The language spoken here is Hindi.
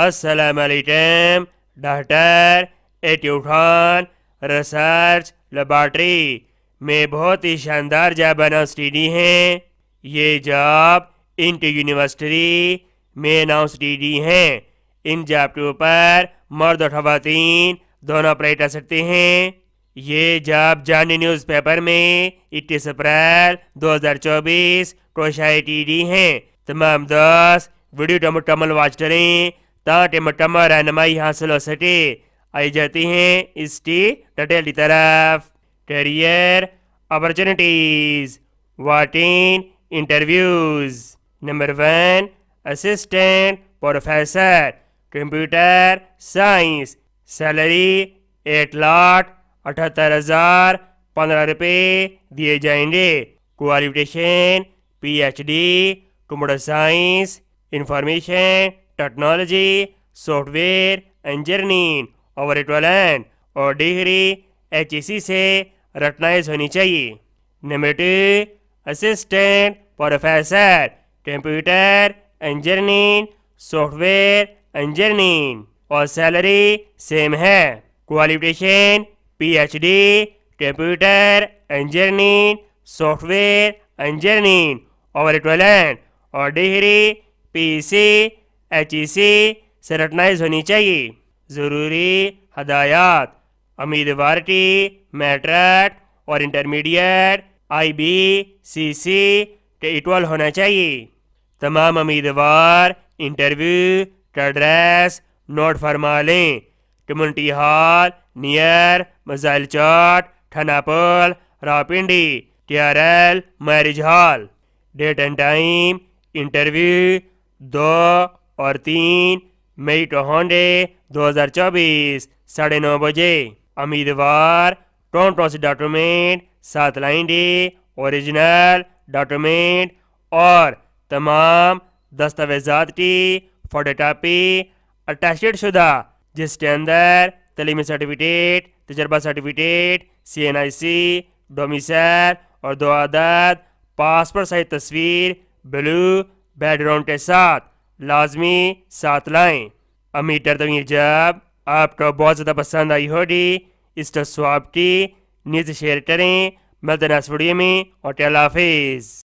असलकम डॉक्टर एट्यूठान रिसर्च लेबॉर्ट्री में बहुत ही शानदार जॉब अनाउंसडी हैं ये जॉब इंटर यूनिवर्सिटी में अनाउंसडी हैं इन जॉब के ऊपर मर्द और खवतिन दोनों अप्लाई कर सकते हैं ये जॉब जानी न्यूज़पेपर में इक्कीस अप्रैल 2024 टी डी हैं तमाम दस वीडियो टमल वॉच करें ताकि मकम्मल रहनमाई हासिल हो सके आई जाती हैं इसकी डटेल की तरफ करियर अपॉर्चुनिटीज वाटिन interviews number one assistant professor computer science salary eight lakh अठहत्तर हज़ार पंद्रह रुपये दिए जाएंगे qualification PhD computer science information technology, software engineering और इक्वलेंट और डिग्री एच से रटनाइज होनी चाहिए number two assistant professor computer engineering software engineering और सैलरी सेम है qualification PhD computer engineering software engineering और इक्वलेंट और degree PC H E C से रटनाइज होनी चाहिए ज़रूरी हदायत उम्मीदवार की मैट्रिक और इंटरमीडिएट आई बी सी सी के इक्वल होना चाहिए तमाम उम्मीदवार इंटरव्यू का एड्रेस नोट फरमा लें कम्युनिटी हॉल नियर मजाइल चौट ठनापल रावपिंडी टी marriage hall date and time interview दो और तीन मई टोहडे दो हजार चौबीस साढ़े नौ बजे उम्मीदवार टोंटो से डॉक्यूमेंट सात लाइन डे ओरिजिनल डॉक्यूमेंट और तमाम दस्तावेजात की फोटोटापी अटैचड शुदा जिसके अंदर तलीमी सर्टिफिकेट तजर्बा certificate C N I C domicile और दो आदत पासपोर्ट साइज तस्वीर ब्लू बैकग्राउंड के साथ लाजमी साथ लाएं अमीर तवीर जब आपको बहुत ज़्यादा पसंद आई होगी इस तस्वाब की न्यूज़ शेयर करें मदनास वीडियो में और हाफिज़